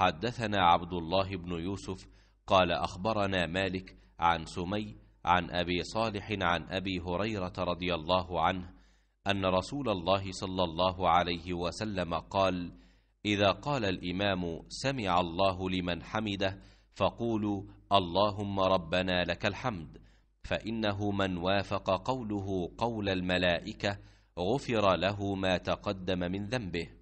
حدثنا عبد الله بن يوسف قال أخبرنا مالك عن سمي عن أبي صالح عن أبي هريرة رضي الله عنه أن رسول الله صلى الله عليه وسلم قال إذا قال الإمام سمع الله لمن حمده فقولوا اللهم ربنا لك الحمد فإنه من وافق قوله قول الملائكة غفر له ما تقدم من ذنبه